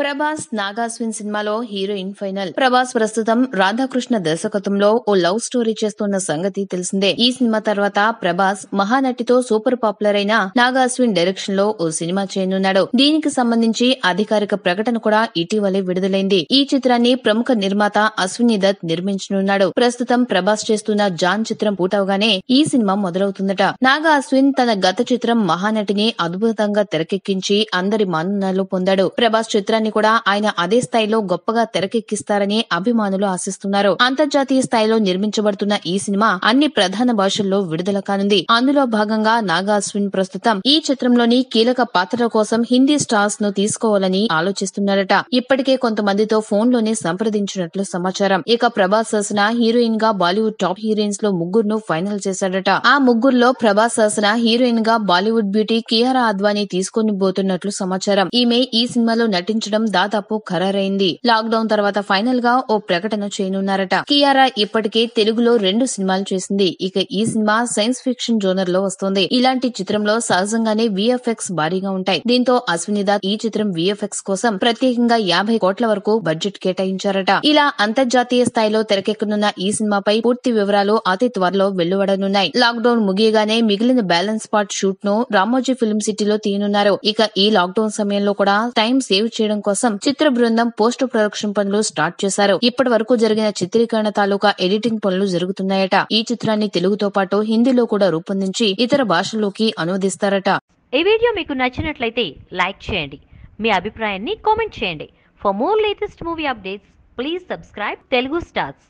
ప్రభాస్ నాగాస్విన్ సినిమాలో heroine final Prabhas ప్రస్తుతం రాధాకృష్ణ దర్శకత్వంలో ఓ లవ్ స్టోరీ చేస్తున్న సంగతి తెలిసిందే ఈ సినిమా తర్వాత ప్రభాస్ మహానటితో సూపర్ పాపులర్ అయిన నాగాస్విన్ డైరెక్షన్ లో ఓ సినిమా చేయనున్నాడు దీనికి సంబంధించి అధికారిక ప్రకటన కూడా ఇటీవలే విడుదలైంది ఈ చిత్రాన్ని ప్రముఖ నిర్మాత అశ్విని దత్ నిర్మించనున్నాడు ప్రస్తుతం ప్రభాస్ చేస్తున్న జాన్ చిత్రం పూటవగానే ఈ సినిమా మొదలవుతుందట నాగా అశ్విన్ తన గత చిత్రం మహానటిని అద్భుతంగా తెరకెక్కించి అందరి మాననాలు పొందాడు ప్రభాస్ చిత్రాన్ని చిత్రాన్ని కూడా ఆయన అదే స్థాయిలో గొప్పగా తెరకెక్కిస్తారని అభిమానులు ఆశిస్తున్నారు అంతర్జాతీయ స్థాయిలో నిర్మించబడుతున్న ఈ సినిమా అన్ని ప్రధాన భాషల్లో విడుదల కానుంది అందులో భాగంగా నాగాశ్విన్ ప్రస్తుతం ఈ చిత్రంలోని కీలక పాత్ర కోసం హిందీ స్టార్స్ ను తీసుకోవాలని ఆలోచిస్తున్నారట ఇప్పటికే కొంతమందితో ఫోన్ లోనే సంప్రదించినట్లు సమాచారం ఇక ప్రభాస్ హాసన హీరోయిన్ గా బాలీవుడ్ టాప్ హీరోయిన్స్ లో ముగ్గురును ఫైనల్ చేశాడట ఆ ముగ్గురులో ప్రభాస్ హాసన హీరోయిన్ గా బాలీవుడ్ బ్యూటీ కియారా అద్వానీ తీసుకుని పోతున్నట్లు సమాచారం ఈమె ఈ సినిమాలో నటించడం ఒప్పందం దాదాపు ఖరారైంది లాక్ డౌన్ తర్వాత ఫైనల్ గా ఓ ప్రకటన చేయనున్నారట కియారా ఇప్పటికే తెలుగులో రెండు సినిమాలు చేసింది ఇక ఈ సినిమా సైన్స్ ఫిక్షన్ జోనర్ లో వస్తుంది ఇలాంటి చిత్రంలో సహజంగానే విఎఫ్ఎక్స్ భారీగా ఉంటాయి దీంతో దాస్ ఈ చిత్రం విఎఫ్ఎక్స్ కోసం ప్రత్యేకంగా యాభై కోట్ల వరకు బడ్జెట్ కేటాయించారట ఇలా అంతర్జాతీయ స్థాయిలో తెరకెక్కనున్న ఈ సినిమాపై పూర్తి వివరాలు అతి త్వరలో వెలువడనున్నాయి లాక్ డౌన్ ముగియగానే మిగిలిన బ్యాలెన్స్ పార్ట్ షూట్ ను రామోజీ ఫిల్మ్ సిటీలో తీయనున్నారు ఇక ఈ లాక్ డౌన్ సమయంలో కూడా టైం సేవ్ చేయడం కోసం చిత్ర బృందం పోస్ట్ ప్రొడక్షన్ పనులు స్టార్ట్ చేశారు ఇప్పటి వరకు జరిగిన చిత్రీకరణ తాలూకా ఎడిటింగ్ పనులు జరుగుతున్నాయట ఈ చిత్రాన్ని తెలుగుతో పాటు హిందీలో కూడా రూపొందించి ఇతర భాషల్లోకి అనువదిస్తారట ఈ వీడియో మీకు నచ్చినట్లయితే లైక్ చేయండి మీ అభిప్రాయాన్ని కామెంట్ చేయండి for more latest movie updates please subscribe Telugu stars